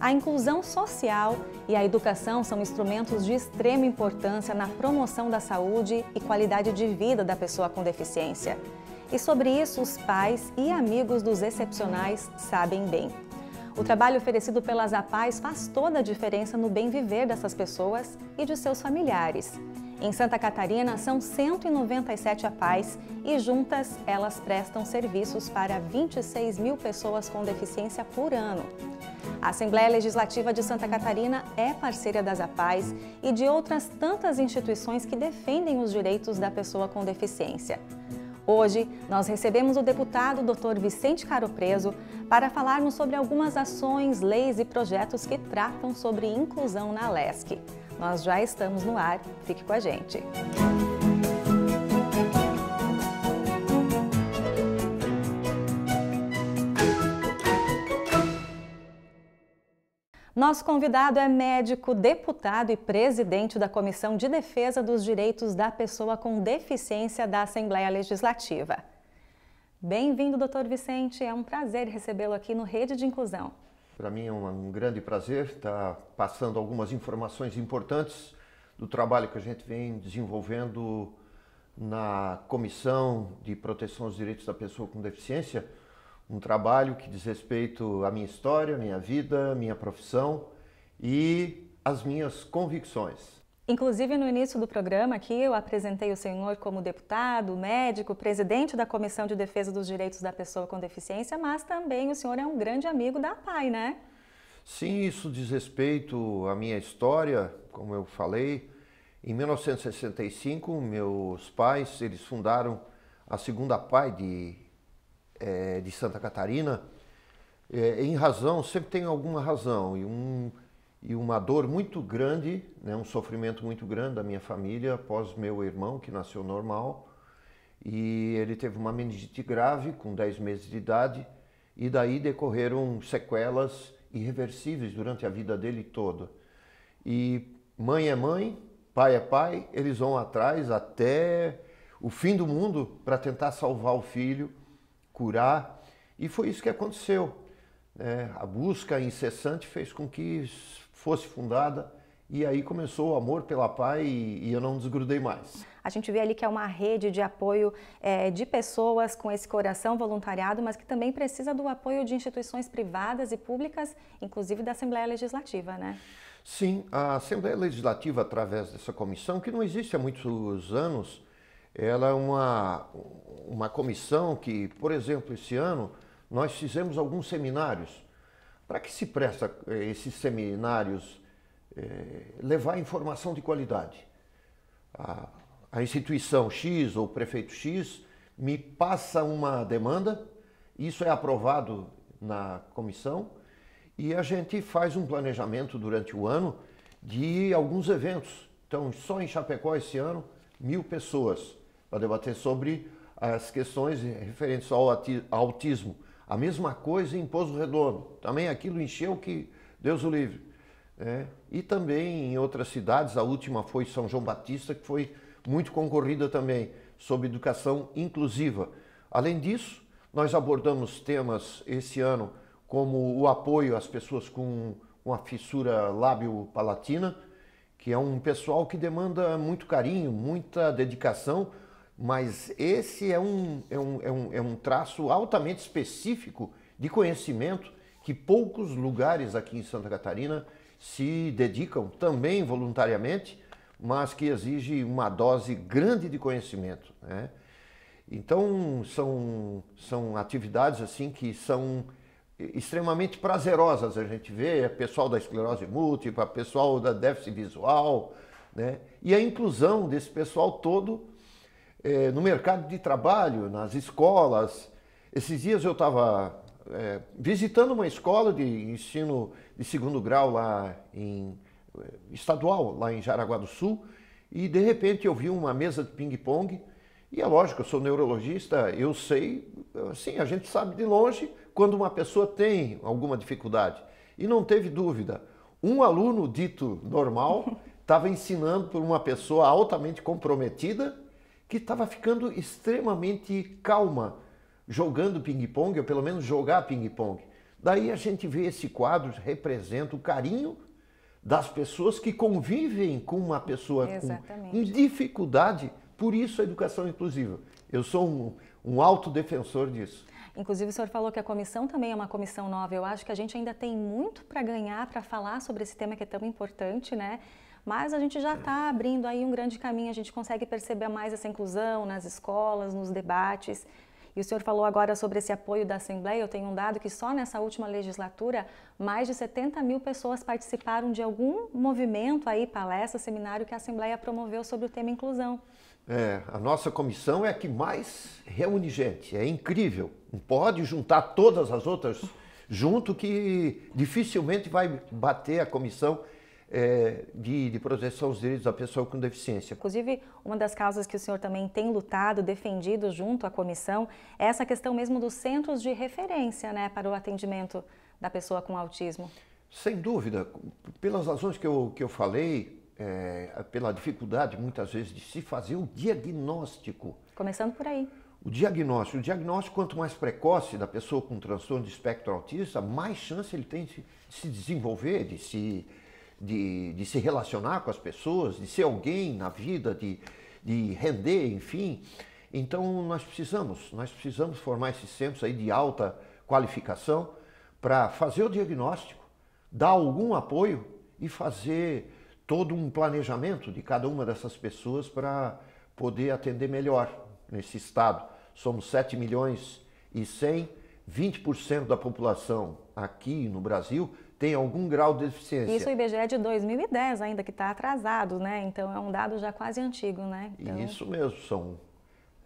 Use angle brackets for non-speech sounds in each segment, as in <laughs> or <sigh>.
A inclusão social e a educação são instrumentos de extrema importância na promoção da saúde e qualidade de vida da pessoa com deficiência. E sobre isso, os pais e amigos dos excepcionais sabem bem. O trabalho oferecido pelas APAES faz toda a diferença no bem viver dessas pessoas e de seus familiares. Em Santa Catarina, são 197 APAES e juntas elas prestam serviços para 26 mil pessoas com deficiência por ano. A Assembleia Legislativa de Santa Catarina é parceira das APAES e de outras tantas instituições que defendem os direitos da pessoa com deficiência. Hoje, nós recebemos o deputado Dr. Vicente Caro Preso para falarmos sobre algumas ações, leis e projetos que tratam sobre inclusão na LESC. Nós já estamos no ar, fique com a gente. Nosso convidado é médico, deputado e presidente da Comissão de Defesa dos Direitos da Pessoa com Deficiência da Assembleia Legislativa. Bem-vindo, doutor Vicente. É um prazer recebê-lo aqui no Rede de Inclusão. Para mim é um grande prazer estar passando algumas informações importantes do trabalho que a gente vem desenvolvendo na Comissão de Proteção aos Direitos da Pessoa com Deficiência um trabalho que diz respeito à minha história, minha vida, minha profissão e as minhas convicções. Inclusive, no início do programa aqui, eu apresentei o senhor como deputado, médico, presidente da Comissão de Defesa dos Direitos da Pessoa com Deficiência, mas também o senhor é um grande amigo da PAI, né? Sim, isso diz respeito à minha história, como eu falei. Em 1965, meus pais, eles fundaram a segunda PAI de é, de Santa Catarina, é, em razão, sempre tem alguma razão e, um, e uma dor muito grande, né, um sofrimento muito grande da minha família após meu irmão, que nasceu normal, e ele teve uma meningite grave com 10 meses de idade, e daí decorreram sequelas irreversíveis durante a vida dele toda. E mãe é mãe, pai é pai, eles vão atrás até o fim do mundo para tentar salvar o filho curar. E foi isso que aconteceu. É, a busca incessante fez com que fosse fundada e aí começou o amor pela PAI e, e, eu não desgrudei mais. A gente vê ali que é uma rede de apoio é, de pessoas com esse coração voluntariado, mas que também precisa do apoio de instituições privadas e públicas, inclusive da Assembleia Legislativa, né? Sim, a Assembleia Legislativa, através dessa comissão, que não existe há muitos anos, ela é uma, uma comissão que, por exemplo, esse ano nós fizemos alguns seminários. Para que se presta eh, esses seminários eh, levar informação de qualidade? A, a instituição X ou o prefeito X me passa uma demanda, isso é aprovado na comissão e a gente faz um planejamento durante o ano de alguns eventos. Então, só em Chapecó esse ano, mil pessoas para debater sobre as questões referentes ao autismo. A mesma coisa em Pozo Redondo, também aquilo encheu que Deus o livre. É. E também em outras cidades, a última foi São João Batista, que foi muito concorrida também, sobre educação inclusiva. Além disso, nós abordamos temas esse ano como o apoio às pessoas com uma fissura lábio-palatina, que é um pessoal que demanda muito carinho, muita dedicação, mas esse é um, é um, é um, é um traço altamente específico de conhecimento que poucos lugares aqui em Santa Catarina se dedicam também voluntariamente, mas que exige uma dose grande de conhecimento. Né? Então são, são atividades assim que são extremamente prazerosas a gente vê, é pessoal da esclerose múltipla, pessoal da déficit visual, né? e a inclusão desse pessoal todo é, no mercado de trabalho, nas escolas. Esses dias eu estava é, visitando uma escola de ensino de segundo grau lá em é, estadual, lá em Jaraguá do Sul, e de repente eu vi uma mesa de ping-pong. E é lógico, eu sou neurologista, eu sei, assim, a gente sabe de longe quando uma pessoa tem alguma dificuldade. E não teve dúvida, um aluno dito normal estava <laughs> ensinando por uma pessoa altamente comprometida que estava ficando extremamente calma jogando ping-pong, ou pelo menos jogar ping-pong. Daí a gente vê esse quadro, representa o carinho das pessoas que convivem com uma pessoa com, dificuldade, por isso a educação inclusiva. Eu sou um, um alto defensor disso. Inclusive, o senhor falou que a comissão também é uma comissão nova. Eu acho que a gente ainda tem muito para ganhar, para falar sobre esse tema que é tão importante, né? mas a gente já está abrindo aí um grande caminho, a gente consegue perceber mais essa inclusão nas escolas, nos debates. E o senhor falou agora sobre esse apoio da Assembleia. Eu tenho um dado que só nessa última legislatura, mais de 70 mil pessoas participaram de algum movimento aí, palestra, seminário que a Assembleia promoveu sobre o tema inclusão. É, a nossa comissão é a que mais reúne gente. É incrível. Pode juntar todas as outras junto que dificilmente vai bater a comissão é, de, de, proteção aos direitos da pessoa com deficiência. Inclusive, uma das causas que o senhor também tem lutado, defendido junto à comissão, é essa questão mesmo dos centros de referência né, para o atendimento da pessoa com autismo. Sem dúvida, pelas razões que eu, que eu falei, é, pela dificuldade muitas vezes de se fazer o diagnóstico. Começando por aí. O diagnóstico. O diagnóstico, quanto mais precoce da pessoa com transtorno de espectro autista, mais chance ele tem de se desenvolver, de se de, de se relacionar com as pessoas, de ser alguém na vida, de, de render, enfim. Então nós precisamos, nós precisamos formar esses centros aí de alta qualificação para fazer o diagnóstico, dar algum apoio e fazer todo um planejamento de cada uma dessas pessoas para poder atender melhor nesse estado. Somos 7 milhões e 100, 20% da população aqui no Brasil tem algum grau de deficiência. Isso o IBGE é de 2010 ainda, que está atrasado, né? Então é um dado já quase antigo, né? Então... Isso mesmo, são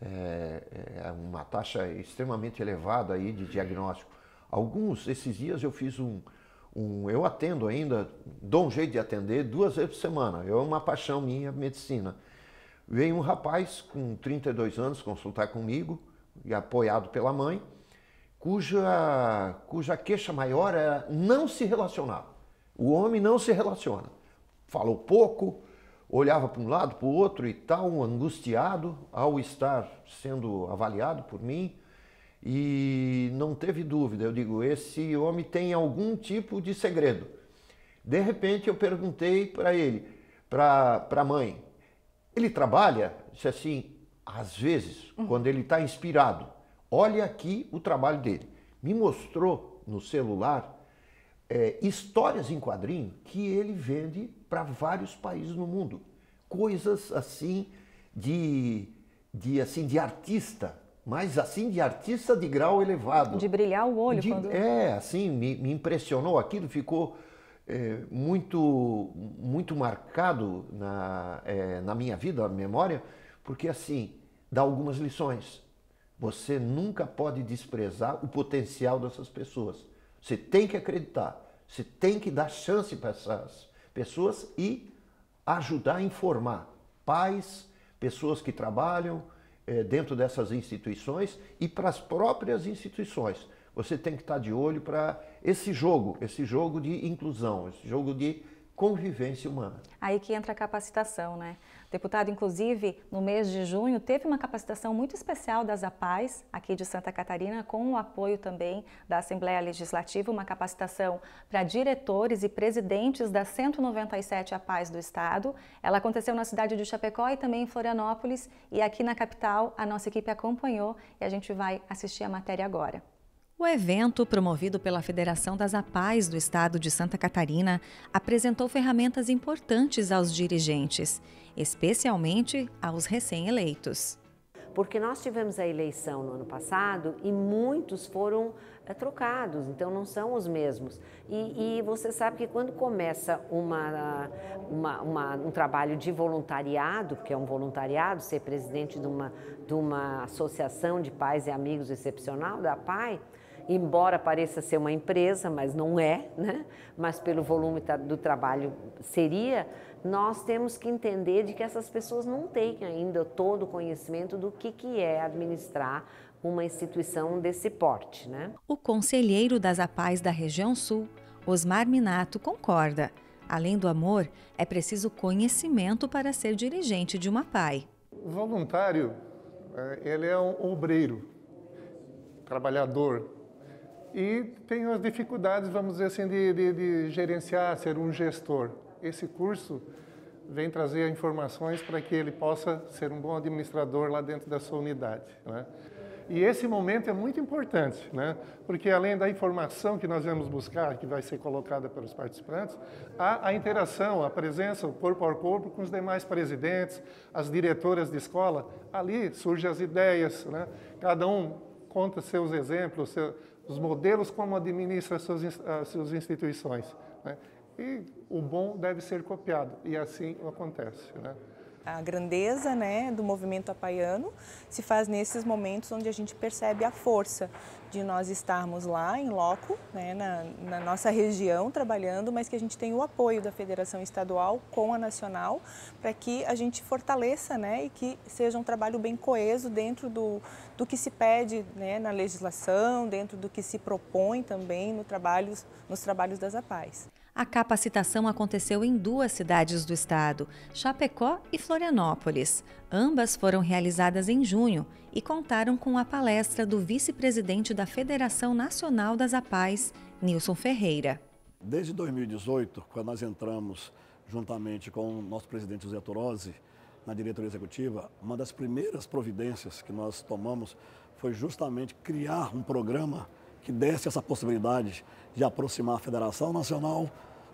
é, é, é uma taxa extremamente elevada aí de diagnóstico. Alguns, esses dias eu fiz um, um, eu atendo ainda, dou um jeito de atender duas vezes por semana. Eu, é uma paixão minha, medicina. Veio um rapaz com 32 anos consultar comigo, e apoiado pela mãe, cuja, cuja queixa maior era é não se relacionar. O homem não se relaciona. Falou pouco, olhava para um lado, para o outro e tal, angustiado ao estar sendo avaliado por mim. E não teve dúvida, eu digo, esse homem tem algum tipo de segredo. De repente eu perguntei para ele, para a mãe, ele trabalha? Disse assim, às vezes, uhum. quando ele está inspirado. Olha aqui o trabalho dele. Me mostrou no celular é, histórias em quadrinho que ele vende para vários países no mundo. Coisas assim de, de, assim de artista, mas assim de artista de grau elevado. De brilhar o olho. De, quando... É, assim, me, me impressionou aquilo, ficou é, muito, muito marcado na, é, na minha vida, na memória, porque assim, dá algumas lições. Você nunca pode desprezar o potencial dessas pessoas. Você tem que acreditar, você tem que dar chance para essas pessoas e ajudar a informar pais, pessoas que trabalham é, dentro dessas instituições e para as próprias instituições. Você tem que estar de olho para esse jogo, esse jogo de inclusão, esse jogo de convivência humana. Aí que entra a capacitação, né? deputado, inclusive, no mês de junho, teve uma capacitação muito especial das APAES, aqui de Santa Catarina, com o apoio também da Assembleia Legislativa, uma capacitação para diretores e presidentes das 197 APAES do Estado. Ela aconteceu na cidade de Chapecó e também em Florianópolis, e aqui na capital, a nossa equipe acompanhou e a gente vai assistir a matéria agora. O evento, promovido pela Federação das APAES do Estado de Santa Catarina, apresentou ferramentas importantes aos dirigentes, especialmente aos recém-eleitos. Porque nós tivemos a eleição no ano passado e muitos foram é, trocados, então não são os mesmos. E, e você sabe que quando começa uma, uma, uma, um trabalho de voluntariado, porque é um voluntariado ser presidente de uma, de uma associação de pais e amigos excepcional, da PAI, embora pareça ser uma empresa, mas não é, né? mas pelo volume do trabalho seria, nós temos que entender de que essas pessoas não têm ainda todo o conhecimento do que, que é administrar uma instituição desse porte. Né? O conselheiro das APAES da região sul, Osmar Minato, concorda. Além do amor, é preciso conhecimento para ser dirigente de uma PAI. O voluntário, eh, ele é um obreiro, trabalhador, e tenho as dificuldades, vamos dizer assim, de, de, de gerenciar, ser um gestor. Esse curso vem trazer informações para que ele possa ser um bom administrador lá dentro da sua unidade. Né? E esse momento é muito importante, né? porque além da informação que nós vamos buscar, que vai ser colocada pelos participantes, há a interação, a presença, o corpo a corpo com os demais presidentes, as diretoras de escola. Ali surgem as ideias, né? cada um conta seus exemplos, os modelos como administra suas, as suas instituições. Né? E o bom deve ser copiado, e assim acontece. Né? a grandeza né, do movimento apaiano se faz nesses momentos onde a gente percebe a força de nós estarmos lá em loco, né, na, na, nossa região trabalhando, mas que a gente tem o apoio da Federação Estadual com a Nacional para que a gente fortaleça né, e que seja um trabalho bem coeso dentro do, do que se pede né, na legislação, dentro do que se propõe também no trabalho nos trabalhos das APAES. A capacitação aconteceu em duas cidades do estado, Chapecó e Florianópolis. Ambas foram realizadas em junho e contaram com a palestra do vice-presidente da Federação Nacional das APAES, Nilson Ferreira. Desde 2018, quando nós entramos juntamente com o nosso presidente José Torozzi na diretoria executiva, uma das primeiras providências que nós tomamos foi justamente criar um programa que desse essa possibilidade de aproximar a Federação Nacional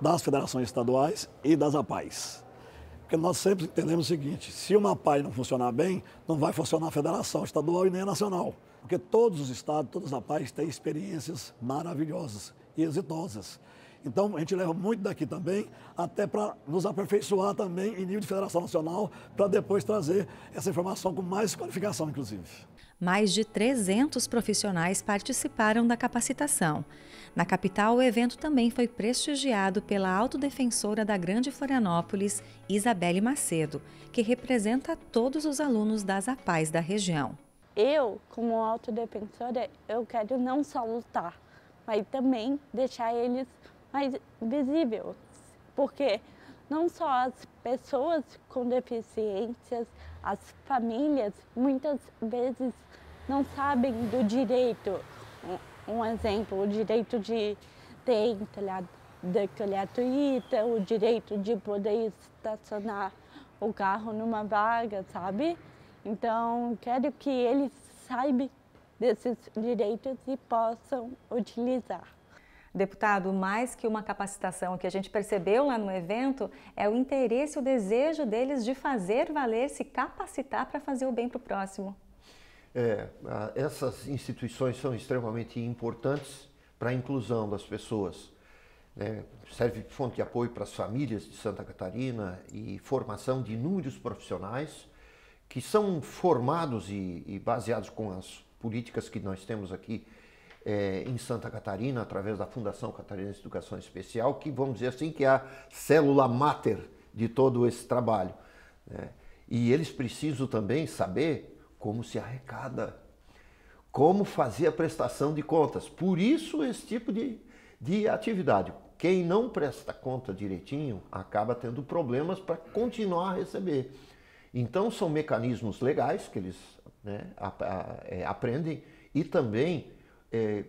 das federações estaduais e das APAIS. Porque nós sempre entendemos o seguinte: se uma APAE não funcionar bem, não vai funcionar a federação estadual e nem a nacional. Porque todos os estados, todas as APAIS têm experiências maravilhosas e exitosas. Então, a gente leva muito daqui também, até para nos aperfeiçoar também em nível de Federação Nacional, para depois trazer essa informação com mais qualificação, inclusive. Mais de 300 profissionais participaram da capacitação. Na capital, o evento também foi prestigiado pela autodefensora da Grande Florianópolis, Isabelle Macedo, que representa todos os alunos das APAES da região. Eu, como autodefensora, eu quero não só lutar, mas também deixar eles mais visível, porque não só as pessoas com deficiências, as famílias muitas vezes não sabem do direito. Um, exemplo, o direito de ter entrada gratuita, o direito de poder estacionar o carro numa vaga, sabe? Então, quero que eles saibam desses direitos e possam utilizar. Deputado, mais que uma capacitação, o que a gente percebeu lá no evento é o interesse, o desejo deles de fazer valer, se capacitar para fazer o bem para o próximo. É, essas instituições são extremamente importantes para a inclusão das pessoas. Né? Serve de fonte de apoio para as famílias de Santa Catarina e formação de inúmeros profissionais que são formados e, e baseados com as políticas que nós temos aqui é, em Santa Catarina, através da Fundação Catarinense de Educação Especial, que vamos dizer assim que é a célula máter de todo esse trabalho. Né? E eles precisam também saber como se arrecada, como fazer a prestação de contas. Por isso esse tipo de, de atividade. Quem não presta conta direitinho acaba tendo problemas para continuar a receber. Então são mecanismos legais que eles né, é, aprendem e também é,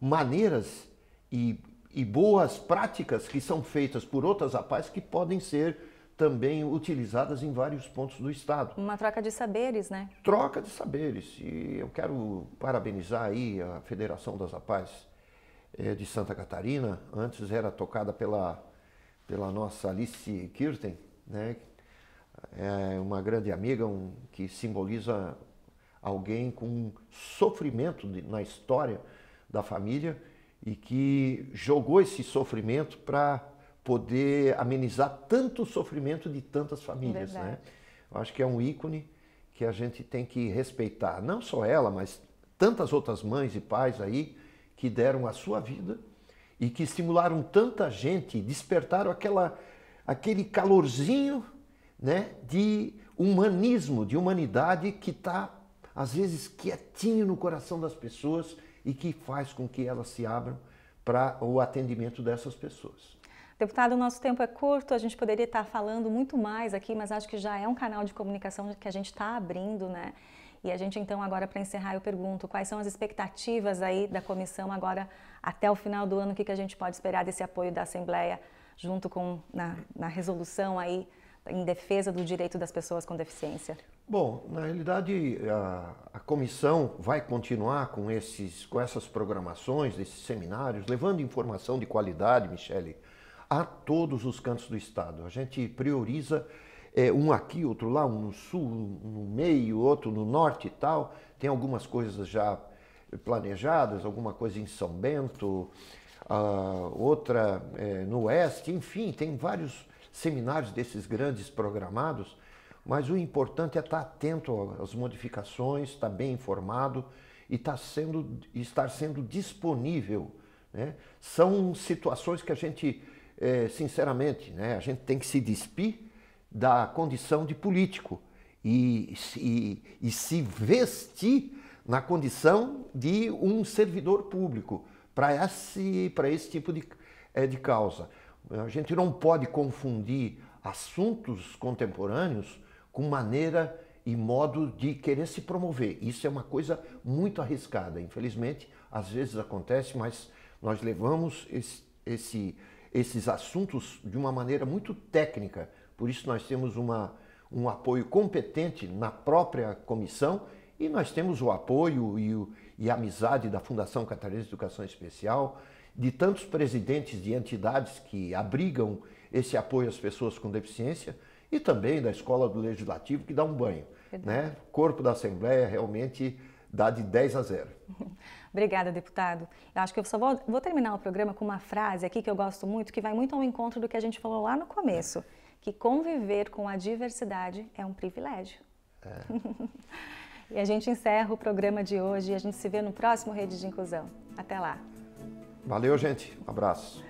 maneiras e, e, boas práticas que são feitas por outras APAES que podem ser também utilizadas em vários pontos do Estado. Uma troca de saberes, né? Troca de saberes. E eu quero parabenizar aí a Federação das APAES é, de Santa Catarina. Antes era tocada pela, pela nossa Alice Kirten, né? É uma grande amiga um, que simboliza alguém com um sofrimento na história da família e que jogou esse sofrimento para poder amenizar tanto o sofrimento de tantas famílias. Né? Eu acho que é um ícone que a gente tem que respeitar, não só ela, mas tantas outras mães e pais aí que deram a sua vida e que estimularam tanta gente, despertaram aquela, aquele calorzinho né, de humanismo, de humanidade que está às vezes quietinho no coração das pessoas e que faz com que elas se abram para o atendimento dessas pessoas. Deputado, o nosso tempo é curto, a gente poderia estar falando muito mais aqui, mas acho que já é um canal de comunicação que a gente está abrindo, né? E a gente então agora para encerrar eu pergunto, quais são as expectativas aí da comissão agora até o final do ano, o que, que a gente pode esperar desse apoio da Assembleia junto com na, na resolução aí em defesa do direito das pessoas com deficiência? Bom, na realidade, a, a, comissão vai continuar com, esses, com essas programações, esses seminários, levando informação de qualidade, Michele, a todos os cantos do Estado. A gente prioriza é, um aqui, outro lá, um no sul, um no meio, outro no norte e tal. Tem algumas coisas já planejadas, alguma coisa em São Bento, ah, outra é, no oeste, enfim, tem vários seminários desses grandes programados, mas o importante é estar atento às modificações, estar bem informado e estar tá sendo, estar sendo disponível. Né? São situações que a gente, é, sinceramente, né, a gente tem que se despir da condição de político e, e, e se vestir na condição de um servidor público para esse, esse tipo de, é, de causa. A gente não pode confundir assuntos contemporâneos com maneira e modo de querer se promover. Isso é uma coisa muito arriscada. Infelizmente, às vezes acontece, mas nós levamos esse, esse, esses assuntos de uma maneira muito técnica. Por isso, nós temos uma, um apoio competente na própria comissão e nós temos o apoio e, o, e a amizade da Fundação Catarina de Educação Especial de tantos presidentes de entidades que abrigam esse apoio às pessoas com deficiência e também da Escola do Legislativo, que dá um banho. Né? O corpo da Assembleia realmente dá de 10 a 0. <laughs> Obrigada, deputado. Eu acho que eu só vou, vou, terminar o programa com uma frase aqui que eu gosto muito, que vai muito ao encontro do que a gente falou lá no começo, que conviver com a diversidade é um privilégio. É. <laughs> e a gente encerra o programa de hoje e a gente se vê no próximo Rede de Inclusão. Até lá. Valeu, gente. Um abraço.